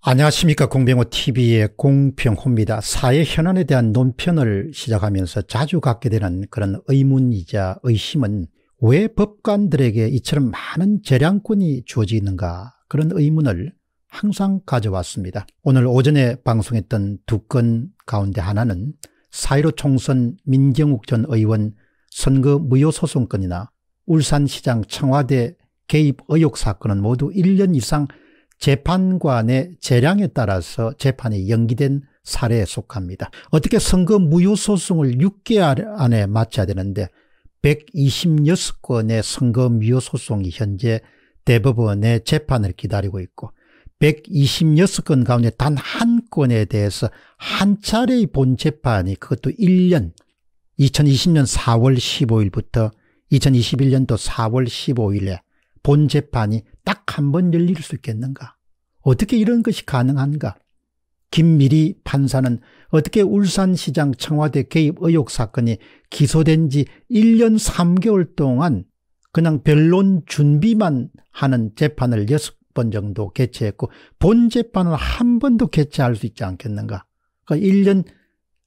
안녕하십니까 공병호TV의 공평호입니다 사회 현안에 대한 논평을 시작하면서 자주 갖게 되는 그런 의문이자 의심은 왜 법관들에게 이처럼 많은 재량권이 주어지는가 그런 의문을 항상 가져왔습니다. 오늘 오전에 방송했던 두 건 가운데 하나는 4.15 총선 민경욱 전 의원 선거 무효소송건이나 울산시장 청와대 개입 의혹 사건은 모두 1년 이상 재판관의 재량에 따라서 재판이 연기된 사례에 속합니다. 어떻게 선거 무효 소송을 6개월 안에 마쳐야 되는데 126건의 선거 무효 소송이 현재 대법원의 재판을 기다리고 있고 126건 가운데 단 한 건에 대해서 한 차례의 본 재판이 그것도 1년 2020년 4월 15일부터 2021년도 4월 15일에 본 재판이 딱한번 열릴 수 있겠는가? 어떻게 이런 것이 가능한가? 김미리 판사는 어떻게 울산시장 청와대 개입 의혹 사건이 기소된 지 1년 3개월 동안 그냥 변론 준비만 하는 재판을 6번 정도 개최했고 본 재판을 한 번도 개최할 수 있지 않겠는가. 그러니까 1년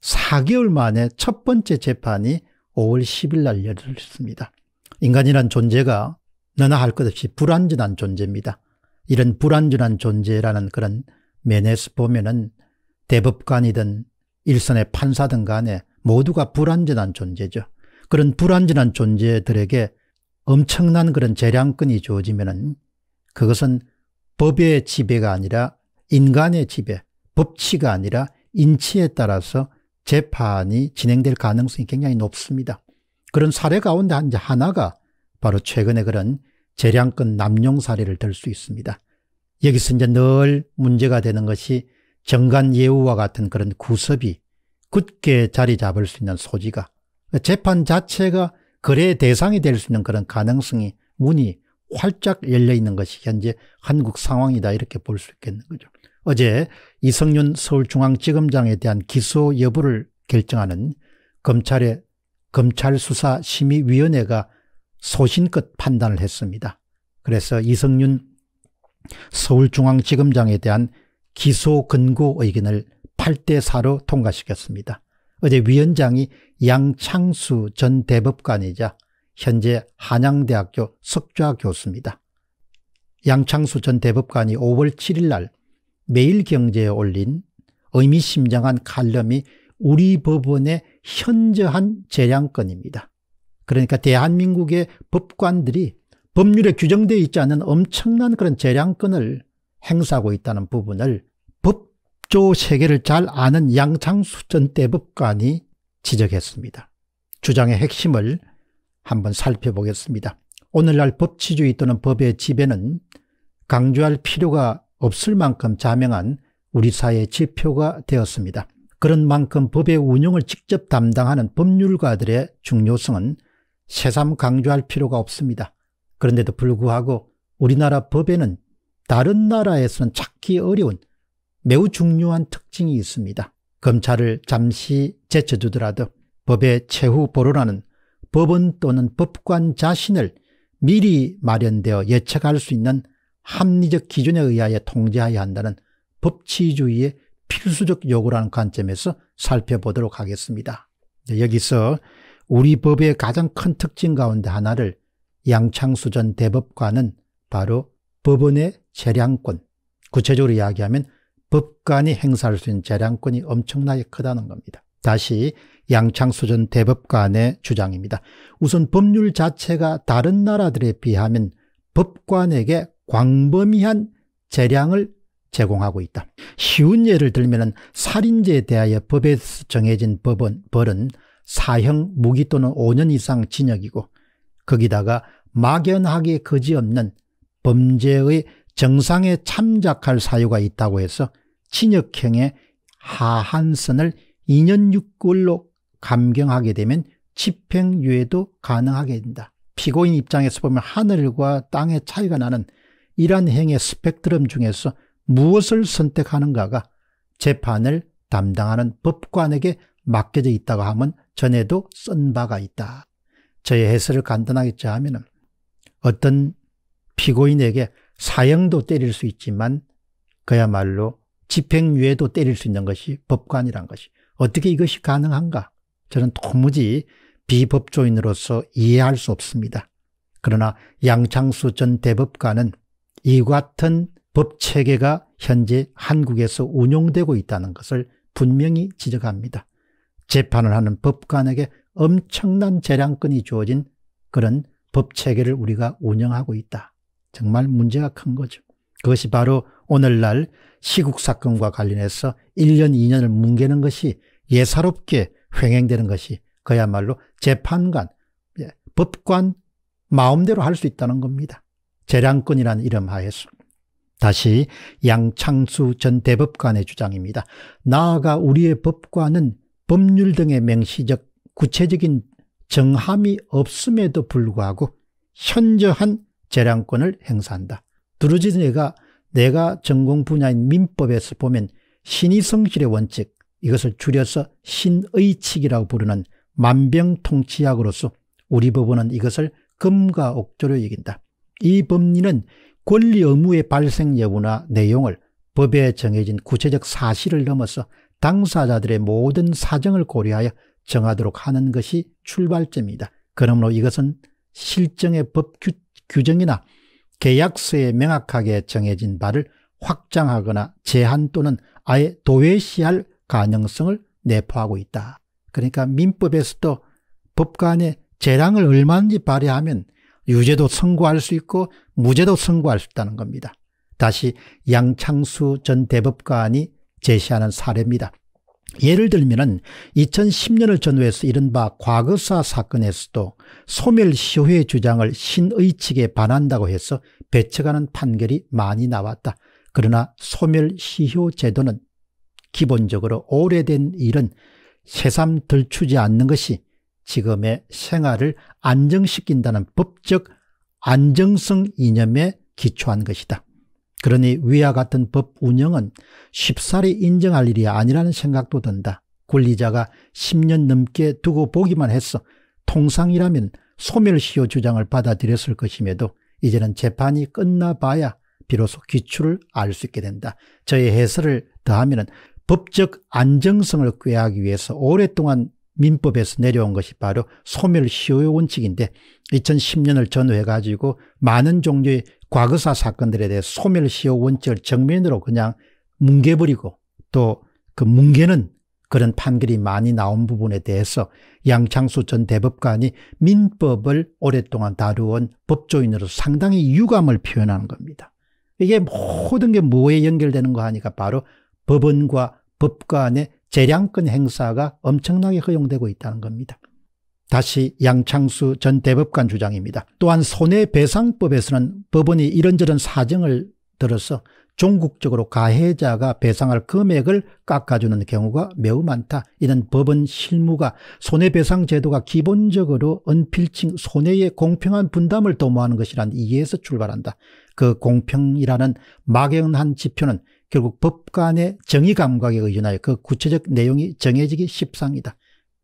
4개월 만에 첫 번째 재판이 5월 10일 날 열렸습니다. 인간이란 존재가 너나 할 것 없이 불완전한 존재입니다. 이런 불완전한 존재라는 그런 면에서 보면은 대법관이든 일선의 판사든 간에 모두가 불완전한 존재죠. 그런 불완전한 존재들에게 엄청난 그런 재량권이 주어지면은 그것은 법의 지배가 아니라 인간의 지배, 법치가 아니라 인치에 따라서 재판이 진행될 가능성이 굉장히 높습니다. 그런 사례 가운데 한 하나가 바로 최근에 그런 재량권 남용 사례를 들 수 있습니다. 여기서 이제 늘 문제가 되는 것이 정관 예우와 같은 그런 구섭이 굳게 자리 잡을 수 있는 소지가 재판 자체가 거래 대상이 될 수 있는 그런 가능성이 문이 활짝 열려 있는 것이 현재 한국 상황이다 이렇게 볼 수 있겠는 거죠. 어제 이성윤 서울중앙지검장에 대한 기소 여부를 결정하는 검찰의 검찰수사심의위원회가 소신껏 판단을 했습니다. 그래서 이성윤 서울중앙지검장에 대한 기소 근거 의견을 8대4로 통과시켰습니다. 어제 위원장이 양창수 전 대법관이자 현재 한양대학교 석좌 교수입니다. 양창수 전 대법관이 5월 7일 날 매일경제에 올린 의미심장한 칼럼이 우리 법원의 현저한 재량권입니다. 그러니까 대한민국의 법관들이 법률에 규정되어 있지 않은 엄청난 그런 재량권을 행사하고 있다는 부분을 법조 세계를 잘 아는 양창수 전 대법관이 지적했습니다. 주장의 핵심을 한번 살펴보겠습니다. 오늘날 법치주의 또는 법의 지배는 강조할 필요가 없을 만큼 자명한 우리 사회의 지표가 되었습니다. 그런 만큼 법의 운용을 직접 담당하는 법률가들의 중요성은 새삼 강조할 필요가 없습니다. 그런데도 불구하고 우리나라 법에는 다른 나라에서는 찾기 어려운 매우 중요한 특징이 있습니다. 검찰을 잠시 제쳐두더라도 법의 최후 보루라는 법원 또는 법관 자신을 미리 마련되어 예측할 수 있는 합리적 기준에 의하여 통제해야 한다는 법치주의의 필수적 요구라는 관점에서 살펴보도록 하겠습니다. 네, 여기서 우리 법의 가장 큰 특징 가운데 하나를 양창수 전 대법관은 바로 법원의 재량권, 구체적으로 이야기하면 법관이 행사할 수 있는 재량권이 엄청나게 크다는 겁니다. 다시 양창수 전 대법관의 주장입니다. 우선 법률 자체가 다른 나라들에 비하면 법관에게 광범위한 재량을 제공하고 있다. 쉬운 예를 들면 살인죄에 대하여 법에 서 정해진 법은 벌은 사형, 무기 또는 5년 이상 징역이고 거기다가 막연하게 거지없는 범죄의 정상에 참작할 사유가 있다고 해서 친역형의 하한선을 2년 6월로 감경하게 되면 집행유예도 가능하게 된다. 피고인 입장에서 보면 하늘과 땅의 차이가 나는 이러한 행의 스펙트럼 중에서 무엇을 선택하는가가 재판을 담당하는 법관에게 맡겨져 있다고 하면 전에도 쓴 바가 있다. 저의 해설을 간단하게 짜면 어떤 피고인에게 사형도 때릴 수 있지만 그야말로 집행유예도 때릴 수 있는 것이 법관이란 것이 어떻게 이것이 가능한가 저는 도무지 비법조인으로서 이해할 수 없습니다. 그러나 양창수 전 대법관은 이 같은 법체계가 현재 한국에서 운용되고 있다는 것을 분명히 지적합니다. 재판을 하는 법관에게 엄청난 재량권이 주어진 그런 법 체계를 우리가 운영하고 있다. 정말 문제가 큰 거죠. 그것이 바로 오늘날 시국 사건과 관련해서 1년, 2년을 뭉개는 것이 예사롭게 횡행되는 것이 그야말로 재판관, 예, 법관 마음대로 할 수 있다는 겁니다. 재량권이라는 이름 하에서. 다시 양창수 전 대법관의 주장입니다. 나아가 우리의 법관은 법률 등의 명시적 구체적인 정함이 없음에도 불구하고 현저한 재량권을 행사한다. 드루즈네가 내가 전공 분야인 민법에서 보면 신의성실의 원칙 이것을 줄여서 신의 칙이라고 부르는 만병통치약으로서 우리 법원은 이것을 금과 옥조로 여긴다. 이 법리는 권리 의무의 발생 여부나 내용을 법에 정해진 구체적 사실을 넘어서 당사자들의 모든 사정을 고려하여 정하도록 하는 것이 출발점이다. 그러므로 이것은 실정의 법 규정이나 계약서에 명확하게 정해진 바를 확장하거나 제한 또는 아예 도외시할 가능성을 내포하고 있다. 그러니까 민법에서도 법관의 재량을 얼마든지 발휘하면 유죄도 선고할 수 있고 무죄도 선고할 수 있다는 겁니다. 다시 양창수 전 대법관이 제시하는 사례입니다. 예를 들면 2010년을 전후해서 이른바 과거사 사건에서도 소멸시효의 주장을 신의 측에 반한다고 해서 배척하는 판결이 많이 나왔다. 그러나 소멸시효 제도는 기본적으로 오래된 일은 새삼 들추지 않는 것이 지금의 생활을 안정시킨다는 법적 안정성 이념에 기초한 것이다. 그러니 위와 같은 법 운영은 쉽사리 인정할 일이 아니라는 생각도 든다. 권리자가 10년 넘게 두고 보기만 했어 통상이라면 소멸시효 주장을 받아들였을 것임에도 이제는 재판이 끝나봐야 비로소 기출을 알 수 있게 된다. 저의 해설을 더하면 법적 안정성을 꾀하기 위해서 오랫동안 민법에서 내려온 것이 바로 소멸시효의 원칙인데 2010년을 전후해가지고 많은 종류의 과거사 사건들에 대해 소멸시효 원절 정면으로 그냥 뭉개버리고 또 그 뭉개는 그런 판결이 많이 나온 부분에 대해서 양창수 전 대법관이 민법을 오랫동안 다루온 법조인으로 상당히 유감을 표현하는 겁니다. 이게 모든 게 뭐에 연결되는 거 하니까 바로 법원과 법관의 재량권 행사가 엄청나게 허용되고 있다는 겁니다. 다시 양창수 전 대법관 주장입니다. 또한 손해배상법에서는 법원이 이런저런 사정을 들어서 종국적으로 가해자가 배상할 금액을 깎아주는 경우가 매우 많다. 이는 법원 실무가 손해배상 제도가 기본적으로 언필칭 손해의 공평한 분담을 도모하는 것이란 이해에서 출발한다. 그 공평이라는 막연한 지표는 결국 법관의 정의 감각에 의존하여 그 구체적 내용이 정해지기 십상이다.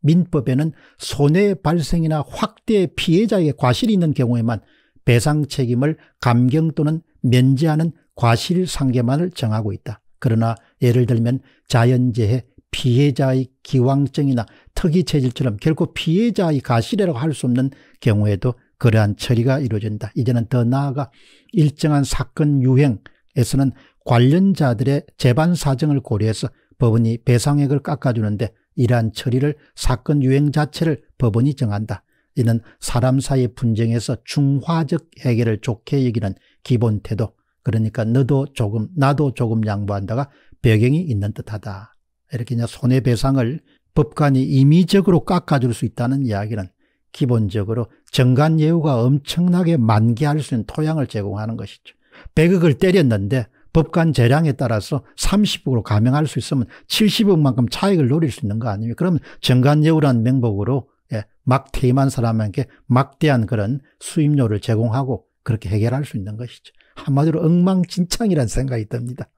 민법에는 손해 발생이나 확대 피해자의 과실이 있는 경우에만 배상 책임을 감경 또는 면제하는 과실상계만을 정하고 있다. 그러나 예를 들면 자연재해 피해자의 기왕증이나 특이체질처럼 결코 피해자의 과실이라고할 수 없는 경우에도 그러한 처리가 이루어진다. 이제는 더 나아가 일정한 사건 유행에서는 관련자들의 재반 사정을 고려해서 법원이 배상액을 깎아주는데 이러한 처리를 사건 유행 자체를 법원이 정한다. 이는 사람 사이 분쟁에서 중화적 해결을 좋게 여기는 기본 태도 그러니까 너도 조금 나도 조금 양보한다가 배경이 있는 듯하다. 이렇게 이제 손해배상을 법관이 임의적으로 깎아줄 수 있다는 이야기는 기본적으로 정관 예우가 엄청나게 만개할 수 있는 토양을 제공하는 것이죠. 100억을 때렸는데 법관 재량에 따라서 30억으로 감형할 수 있으면 70억만큼 차익을 노릴 수 있는 거 아닙니까? 그러면 정관여우라는명복으로 예, 막 퇴임한 사람에게 막대한 그런 수임료를 제공하고 그렇게 해결할 수 있는 것이죠. 한마디로 엉망진창이라는 생각이 듭니다.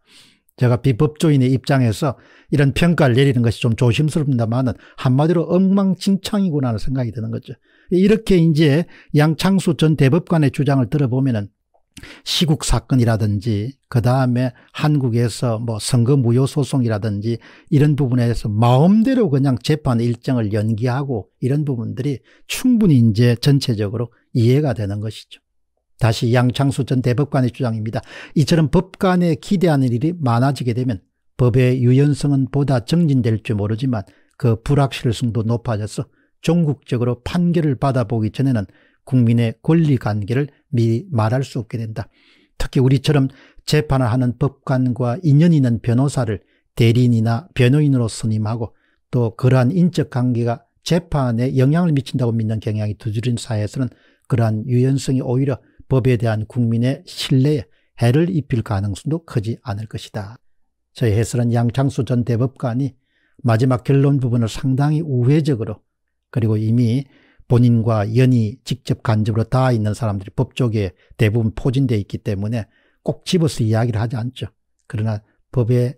제가 비법조인의 입장에서 이런 평가를 내리는 것이 좀 조심스럽습니다만은 한마디로 엉망진창이구나 하는 생각이 드는 거죠. 이렇게 이제 양창수 전 대법관의 주장을 들어보면은 시국 사건이라든지 그 다음에 한국에서 뭐 선거 무효 소송이라든지 이런 부분에서 마음대로 그냥 재판 일정을 연기하고 이런 부분들이 충분히 이제 전체적으로 이해가 되는 것이죠. 다시 양창수 전 대법관의 주장입니다. 이처럼 법관에 기대하는 일이 많아지게 되면 법의 유연성은 보다 정진될지 모르지만 그 불확실성도 높아져서 종국적으로 판결을 받아보기 전에는 국민의 권리 관계를 미리 말할 수 없게 된다. 특히 우리처럼 재판을 하는 법관과 인연 있는 변호사를 대리인이나 변호인으로 선임하고 또 그러한 인적 관계가 재판에 영향을 미친다고 믿는 경향이 두드린 사회에서는 그러한 유연성이 오히려 법에 대한 국민의 신뢰에 해를 입힐 가능성도 크지 않을 것이다. 저희 해설은 양창수 전 대법관이 마지막 결론 부분을 상당히 우회적으로 그리고 이미 본인과 연이 직접 간접으로 닿아 있는 사람들이 법조계에 대부분 포진되어 있기 때문에 꼭 집어서 이야기를 하지 않죠. 그러나 법의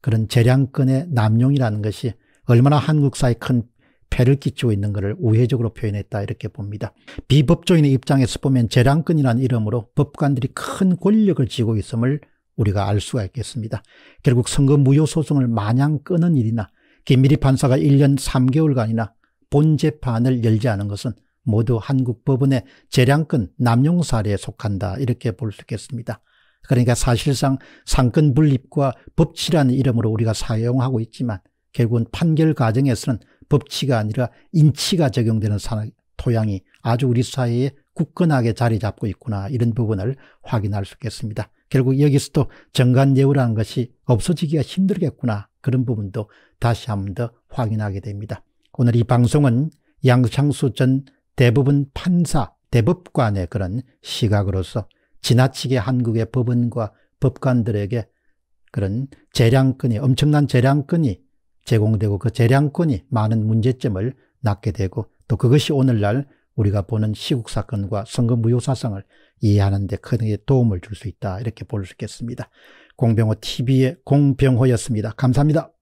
그런 재량권의 남용이라는 것이 얼마나 한국 사회에 큰 폐를 끼치고 있는 것을 우회적으로 표현했다 이렇게 봅니다. 비법조인의 입장에서 보면 재량권이라는 이름으로 법관들이 큰 권력을 쥐고 있음을 우리가 알 수가 있겠습니다. 결국 선거 무효 소송을 마냥 끄는 일이나 김미리 판사가 1년 3개월간이나 본재판을 열지 않은 것은 모두 한국 법원의 재량권 남용 사례에 속한다 이렇게 볼 수 있겠습니다. 그러니까 사실상 상권 분립과 법치라는 이름으로 우리가 사용하고 있지만 결국은 판결 과정에서는 법치가 아니라 인치가 적용되는 토양이 아주 우리 사회에 굳건하게 자리 잡고 있구나 이런 부분을 확인할 수 있겠습니다. 결국 여기서도 정관예우라는 것이 없어지기가 힘들겠구나 그런 부분도 다시 한번 더 확인하게 됩니다. 오늘 이 방송은 양창수 전 대부분 판사 대법관의 그런 시각으로서 지나치게 한국의 법원과 법관들에게 그런 재량권이 엄청난 재량권이 제공되고 그 재량권이 많은 문제점을 낳게 되고 또 그것이 오늘날 우리가 보는 시국사건과 선거무효사상을 이해하는 데 크게 도움을 줄 수 있다 이렇게 볼 수 있겠습니다. 공병호 TV의 공병호였습니다. 감사합니다.